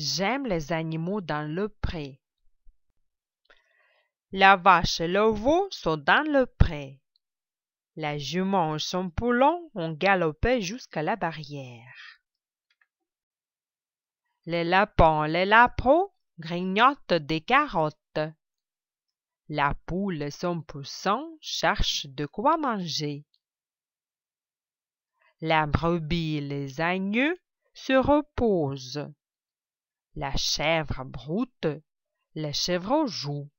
J'aime les animaux dans le pré. La vache et le veau sont dans le pré. La jument et son poulon ont galopé jusqu'à la barrière. Les lapins et les lapins grignotent des carottes. La poule et son poussin cherchent de quoi manger. La brebis et les agneaux se reposent la chèvre broute, le chevreau joue.